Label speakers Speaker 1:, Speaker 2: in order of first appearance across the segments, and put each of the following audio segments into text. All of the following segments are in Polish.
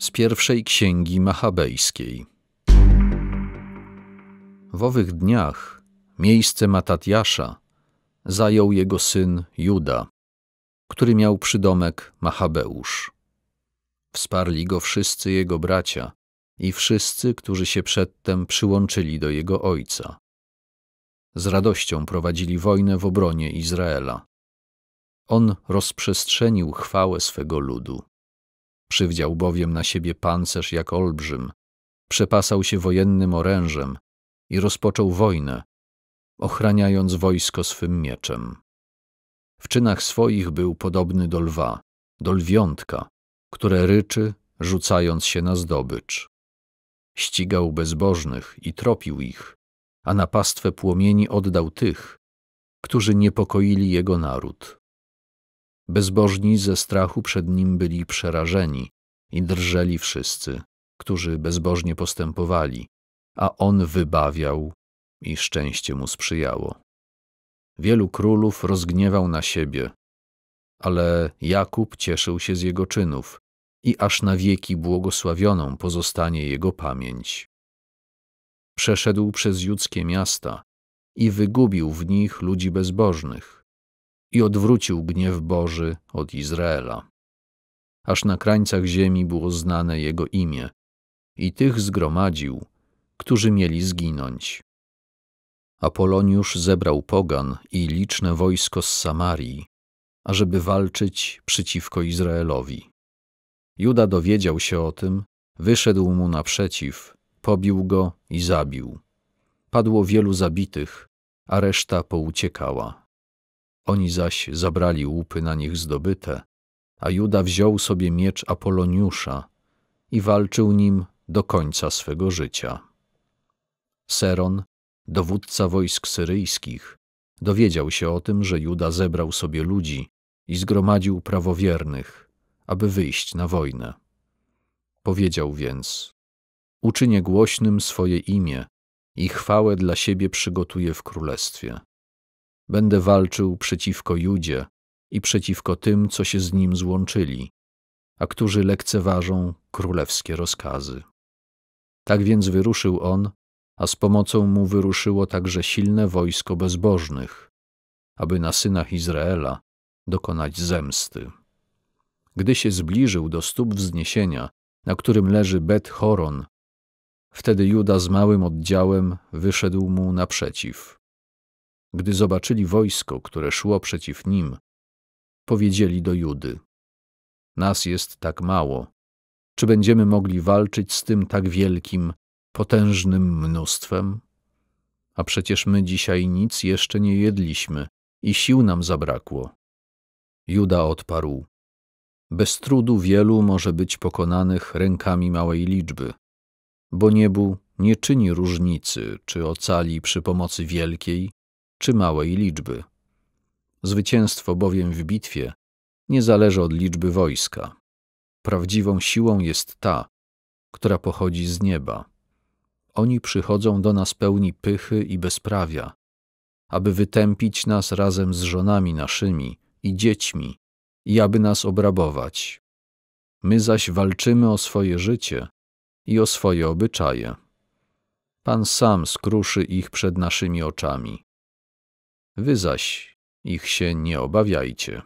Speaker 1: z pierwszej księgi machabejskiej. W owych dniach miejsce Matatjasza zajął jego syn Juda, który miał przydomek Machabeusz. Wsparli go wszyscy jego bracia i wszyscy, którzy się przedtem przyłączyli do jego ojca. Z radością prowadzili wojnę w obronie Izraela. On rozprzestrzenił chwałę swego ludu. Przywdział bowiem na siebie pancerz jak olbrzym, przepasał się wojennym orężem i rozpoczął wojnę, ochraniając wojsko swym mieczem. W czynach swoich był podobny do lwa, do lwiątka, które ryczy, rzucając się na zdobycz. Ścigał bezbożnych i tropił ich, a na pastwę płomieni oddał tych, którzy niepokoili jego naród. Bezbożni ze strachu przed nim byli przerażeni i drżeli wszyscy, którzy bezbożnie postępowali, a on wybawiał i szczęście mu sprzyjało. Wielu królów rozgniewał na siebie, ale Jakub cieszył się z jego czynów i aż na wieki błogosławioną pozostanie jego pamięć. Przeszedł przez judzkie miasta i wygubił w nich ludzi bezbożnych i odwrócił gniew Boży od Izraela. Aż na krańcach ziemi było znane jego imię i tych zgromadził, którzy mieli zginąć. Apoloniusz zebrał pogan i liczne wojsko z Samarii, ażeby walczyć przeciwko Izraelowi. Juda dowiedział się o tym, wyszedł mu naprzeciw, pobił go i zabił. Padło wielu zabitych, a reszta pouciekała. Oni zaś zabrali łupy na nich zdobyte, a Juda wziął sobie miecz Apoloniusza i walczył nim do końca swego życia. Seron, dowódca wojsk syryjskich, dowiedział się o tym, że Juda zebrał sobie ludzi i zgromadził prawowiernych, aby wyjść na wojnę. Powiedział więc: Uczynię głośnym swoje imię i chwałę dla siebie przygotuję w królestwie. Będę walczył przeciwko Judzie i przeciwko tym, co się z nim złączyli, a którzy lekceważą królewskie rozkazy. Tak więc wyruszył on, a z pomocą mu wyruszyło także silne wojsko bezbożnych, aby na synach Izraela dokonać zemsty. Gdy się zbliżył do stóp wzniesienia, na którym leży Bet Horon, wtedy Juda z małym oddziałem wyszedł mu naprzeciw. Gdy zobaczyli wojsko, które szło przeciw nim, powiedzieli do Judy: Nas jest tak mało. Czy będziemy mogli walczyć z tym tak wielkim, potężnym mnóstwem? A przecież my dzisiaj nic jeszcze nie jedliśmy i sił nam zabrakło. Juda odparł: Bez trudu wielu może być pokonanych rękami małej liczby, bo niebu nie czyni różnicy, czy ocali przy pomocy wielkiej, czy małej liczby. Zwycięstwo bowiem w bitwie nie zależy od liczby wojska. Prawdziwą siłą jest ta, która pochodzi z nieba. Oni przychodzą do nas pełni pychy i bezprawia, aby wytępić nas razem z żonami naszymi i dziećmi, i aby nas obrabować. My zaś walczymy o swoje życie i o swoje obyczaje. Pan sam skruszy ich przed naszymi oczami. Wy zaś ich się nie obawiajcie.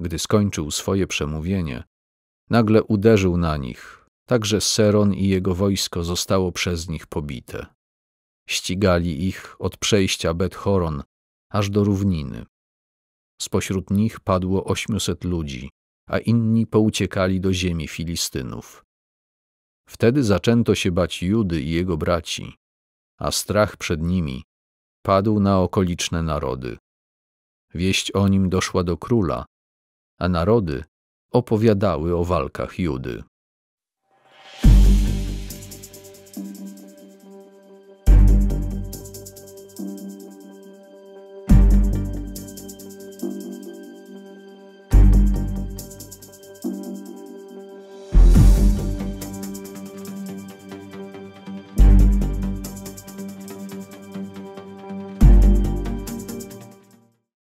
Speaker 1: Gdy skończył swoje przemówienie, nagle uderzył na nich, tak że Seron i jego wojsko zostało przez nich pobite. Ścigali ich od przejścia Bet-Horon aż do równiny. Spośród nich padło ośmiuset ludzi, a inni pouciekali do ziemi Filistynów. Wtedy zaczęto się bać Judy i jego braci, a strach przed nimi padł na okoliczne narody. Wieść o nim doszła do króla, a narody opowiadały o walkach Judy.